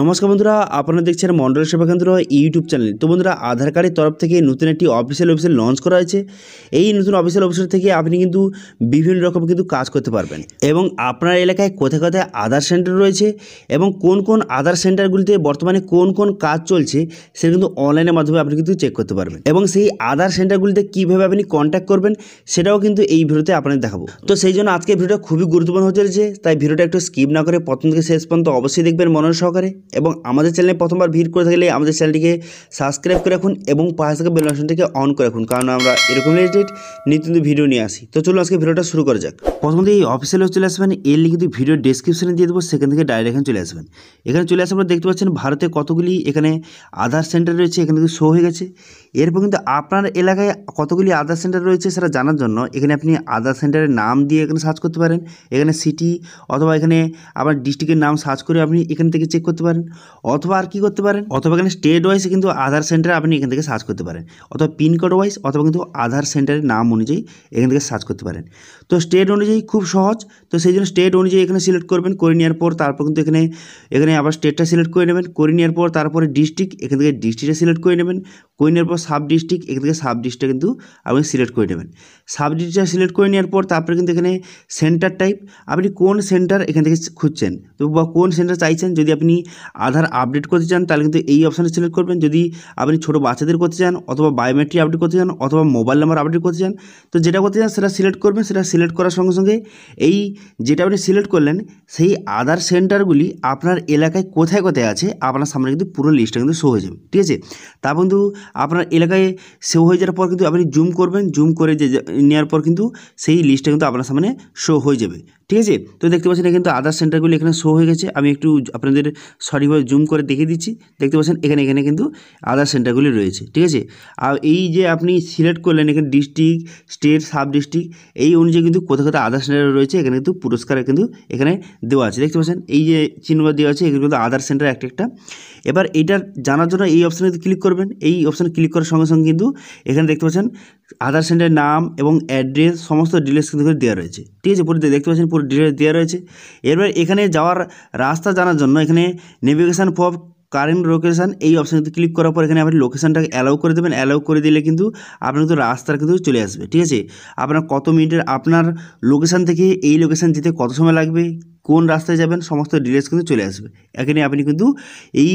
নমস্কার বন্ধুরা আপনারা দেখছেন মন্ডল সেবা কেন্দ্র ইউটিউব চ্যানেল তো বন্ধুরা আধার কার্ডের তরফ থেকে নতুন একটি অফিসিয়াল ওয়েবসাইট লঞ্চ করা হয়েছে এই নতুন অফিসিয়াল ওয়েবসাইট থেকে আপনি কিন্তু বিভিন্ন রকম কিন্তু কাজ করতে পারবেন এবং আপনার এলাকায় কোথায় কোথায় আধার সেন্টার রয়েছে এবং কোন কোন আধার সেন্টারগুলিতে বর্তমানে কোন কোন কাজ চলছে সেটা কিন্তু অনলাইনের মাধ্যমে আপনি কিন্তু চেক করতে পারবেন এবং সেই আধার সেন্টারগুলিতে কীভাবে আপনি কন্ট্যাক্ট করবেন সেটাও কিন্তু এই ভিডিওতে আপনাদের দেখাবো তো সেই জন্য আজকে ভিডিওটা খুবই গুরুত্বপূর্ণ হতে চলেছে তাই ভিডিওটা একটু স্কিপ না করে প্রথম থেকে শেষ পর্যন্ত অবশ্যই দেখবেন মনোযোগ সহকারে এবং আমাদের চ্যানেলে প্রথমবার ভিড় করে থাকলে আমাদের চ্যানেলটিকে সাবস্ক্রাইব করে রাখুন এবং পাশে থাকা বেল অন করে রাখুন কারণ আমরা এরকম রিলেটেড নিত্য ভিডিও নিয়ে আসি তো চলুন আজকে ভিডিওটা শুরু করা যাক প্রথমত এই অফিসিয়াল চলে আসবেন এর লিঙ্ক কিন্তু ভিডিও ডিসক্রিপশনে দিয়ে দেবো সেখান থেকে ডাইরেক্ট এখানে চলে আসবেন এখানে চলে আসার আপনারা দেখতে পাচ্ছেন ভারতে কতগুলি এখানে আধার সেন্টার রয়েছে এখানে কিন্তু শো হয়ে গেছে এরপর কিন্তু আপনার এলাকায় কতগুলি আধার সেন্টার রয়েছে সেটা জানার জন্য এখানে আপনি আধার সেন্টারের নাম দিয়ে এখানে সার্চ করতে পারেন এখানে সিটি অথবা এখানে আপনার ডিস্ট্রিক্টের নাম সার্চ করে আপনি এখান থেকে চেক করতে পারেন অথবা আর কী করতে পারেন অথবা এখানে স্টেট ওয়াইজ কিন্তু আধার সেন্টার আপনি এখান থেকে সার্চ করতে পারেন অথবা পিনকোড ওয়াইজ অথবা কিন্তু আধার সেন্টারের নাম অনুযায়ী এখান থেকে সার্চ করতে পারেন তো স্টেট অনুযায়ী খুব সহজ তো সেই জন্য স্টেট অনুযায়ী এখানে সিলেক্ট করবেন করে নেওয়ার পর তারপর কিন্তু এখানে এখানে আবার স্টেটটা সিলেক্ট করে নেবেন করে নেওয়ার পর তারপরে ডিস্ট্রিক্ট এখান থেকে ডিস্ট্রিক্টটা সিলেক্ট করে নেবেন করে নেওয়ার পর সাব ডিস্ট্রিক্ট এখান থেকে সাব ডিস্ট্রিক্ট কিন্তু আপনি সিলেক্ট করে নেবেন সাব ডিস্ট্রিক্ট সিলেক্ট করে নেওয়ার পর তারপরে কিন্তু এখানে সেন্টার টাইপ আপনি কোন সেন্টার এখান থেকে খুঁজছেন তো বা কোন সেন্টার চাইছেন যদি আপনি আধার আপডেট করতে চান তাহলে কিন্তু এই অপশানে সিলেক্ট করবেন যদি আপনি ছোটো বাচ্চাদের করতে চান অথবা বায়োমেট্রিক আপডেট করতে চান অথবা মোবাইল নাম্বার আপডেট করতে চান তো যেটা করতে চান সেটা সিলেক্ট করবেন সেটা সিলেক্ট করার সঙ্গে সঙ্গে এই যেটা আপনি সিলেক্ট করলেন সেই আধার সেন্টারগুলি আপনার এলাকায় কোথায় কোথায় আছে আপনার সামনে কিন্তু পুরো লিস্টটা কিন্তু শো হয়ে যাবে ঠিক আছে তা বন্ধু আপনার এলাকায় সেভ হয়ে যাওয়ার পর কিন্তু আপনি জুম করবেন জুম করে যে নেওয়ার পর কিন্তু সেই লিস্টটা কিন্তু আপনার সামনে শো হয়ে যাবে ঠিক আছে তো দেখতে পাচ্ছেন কিন্তু আদার সেন্টারগুলি এখানে শো হয়ে গেছে আমি একটু আপনাদের সঠিকভাবে জুম করে দেখে দিচ্ছি দেখতে পাচ্ছেন এখানে এখানে কিন্তু আদার সেন্টারগুলি রয়েছে ঠিক আছে আর এই যে আপনি সিলেক্ট করলেন এখানে ডিস্ট্রিক্ট স্টেট সাব ডিস্ট্রিক্ট এই অনুযায়ী কিন্তু কোথাও কোথাও আদার সেন্টার রয়েছে এখানে কিন্তু পুরস্কার কিন্তু এখানে দেওয়া আছে দেখতে পাচ্ছেন এই যে চিহ্ন দেওয়া আছে এগুলো কিন্তু আদার সেন্টার একটা একটা এবার এটা জানার জন্য এই অপশানে ক্লিক করবেন এই অপশানে ক্লিক করার সঙ্গে সঙ্গে কিন্তু এখানে দেখতে পাচ্ছেন আধার সেন্টারের নাম এবং অ্যাড্রেস সমস্ত ডিটেলস কিন্তু দেওয়া রয়েছে ঠিক আছে পরে দেখতে পাচ্ছেন উপর ডিটেলস দেওয়া রয়েছে এরপর এখানে যাওয়ার রাস্তা জানার জন্য এখানে নেভিগেশান ফর কারেন্ট লোকেশান এই কিন্তু ক্লিক করার পর এখানে আপনি লোকেশানটাকে অ্যালাউ করে দেবেন অ্যালাউ করে দিলে কিন্তু আপনার কিন্তু রাস্তার কিন্তু চলে আসবে ঠিক আছে আপনার কত মিনিটের আপনার লোকেশান থেকে এই লোকেশান যেতে কত সময় লাগবে কোন রাস্তায় যাবেন সমস্ত ডিটেলস কিন্তু চলে আসবে এখানে আপনি কিন্তু এই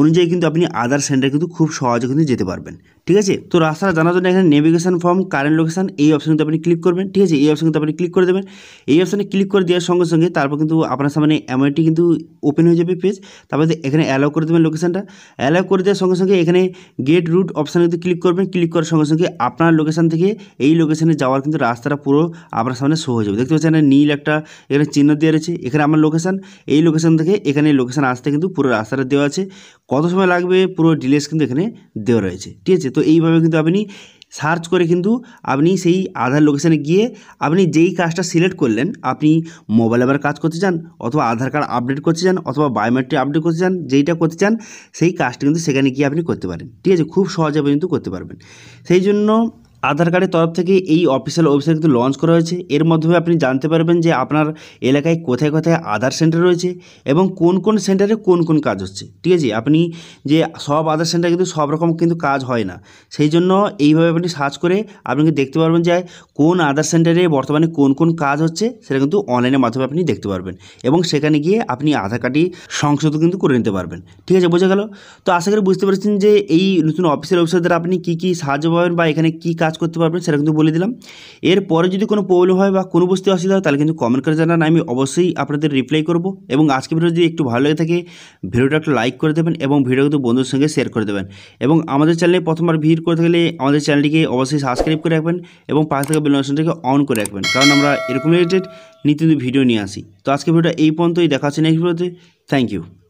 অনুযায়ী কিন্তু আপনি আদার সেন্টারে কিন্তু খুব সহজে কিন্তু যেতে পারবেন ঠিক আছে তো রাস্তাটা জানার জন্য এখানে নেভিগেশন ফর্ম কারেন্ট লোকেশান এই অপশন কিন্তু আপনি ক্লিক করবেন ঠিক আছে এই অপশন কিন্তু আপনি ক্লিক করে দেবেন এই অপশানে ক্লিক করে দেওয়ার সঙ্গে সঙ্গে তারপর কিন্তু আপনার সামনে এমআইটি কিন্তু ওপেন হয়ে যাবে পেজ তারপর এখানে অ্যালাউ করে দেবেন লোকেশানটা অ্যালাউ করে দেওয়ার সঙ্গে সঙ্গে এখানে গেট রুট অপশানে কিন্তু ক্লিক করবেন ক্লিক করার সঙ্গে সঙ্গে আপনার লোকেশান থেকে এই লোকেশানে যাওয়ার কিন্তু রাস্তাটা পুরো আপনার সামনে শো হয়ে যাবে দেখতে পাচ্ছেন নীল একটা এখানে চিহ্ন দেওয়া রয়েছে এখানে আমার লোকেশান এই লোকেশান থেকে এখানে লোকেশান আসতে কিন্তু পুরো রাস্তাটা দেওয়া আছে কত সময় লাগবে পুরো ডিটেলস কিন্তু এখানে দেওয়া রয়েছে ঠিক আছে তো এইভাবে কিন্তু আপনি সার্চ করে কিন্তু আপনি সেই আধার লোকেশানে গিয়ে আপনি যেই কাজটা সিলেক্ট করলেন আপনি মোবাইল নাম্বার কাজ করতে চান অথবা আধার কার্ড আপডেট করতে চান অথবা বায়োমেট্রিক আপডেট করতে চান যেইটা করতে চান সেই কাজটা কিন্তু সেখানে গিয়ে আপনি করতে পারেন ঠিক আছে খুব সহজে আপনি কিন্তু করতে পারবেন সেই জন্য আধার কার্ডের তরফ থেকে এই অফিসিয়াল ওয়েবসাইট কিন্তু লঞ্চ করা হয়েছে এর মাধ্যমে আপনি জানতে পারবেন যে আপনার এলাকায় কোথায় কোথায় আধার সেন্টার রয়েছে এবং কোন কোন সেন্টারে কোন কোন কাজ হচ্ছে ঠিক আছে আপনি যে সব আধার সেন্টারে কিন্তু সব রকম কিন্তু কাজ হয় না সেই জন্য এইভাবে আপনি সার্চ করে আপনি দেখতে পারবেন যে কোন আধার সেন্টারে বর্তমানে কোন কোন কাজ হচ্ছে সেটা কিন্তু অনলাইনের মাধ্যমে আপনি দেখতে পারবেন এবং সেখানে গিয়ে আপনি আধার কার্ডটি সংশোধন কিন্তু করে নিতে পারবেন ঠিক আছে বোঝা গেল তো আশা করি বুঝতে পারছেন যে এই নতুন অফিসের ওয়েবসাইট দ্বারা আপনি কী কী সাহায্য পাবেন বা এখানে কী কাজ কাজ করতে পারবেন সেটা কিন্তু বলে দিলাম এরপরে যদি কোনো প্রবলেম হয় বা কোনো বস্তু অসুবিধা হয় তাহলে কিন্তু কমেন্ট করে জানান আমি অবশ্যই আপনাদের রিপ্লাই করব এবং আজকে ভিডিও যদি একটু ভালো লাগে থাকে ভিডিওটা একটু লাইক করে দেবেন এবং ভিডিও কিন্তু বন্ধুর সঙ্গে শেয়ার করে দেবেন এবং আমাদের চ্যানেলে প্রথমবার ভিড় করতে থাকলে আমাদের চ্যানেলটিকে অবশ্যই সাবস্ক্রাইব করে রাখবেন এবং পাশ থেকে বেলনশনটাকে অন করে রাখবেন কারণ আমরা এরকম রিলেটেড নিত্য ভিডিও নিয়ে আসি তো আজকে ভিডিওটা এই পর্যন্তই দেখা হচ্ছে নেক্সট ভিডিওতে থ্যাংক ইউ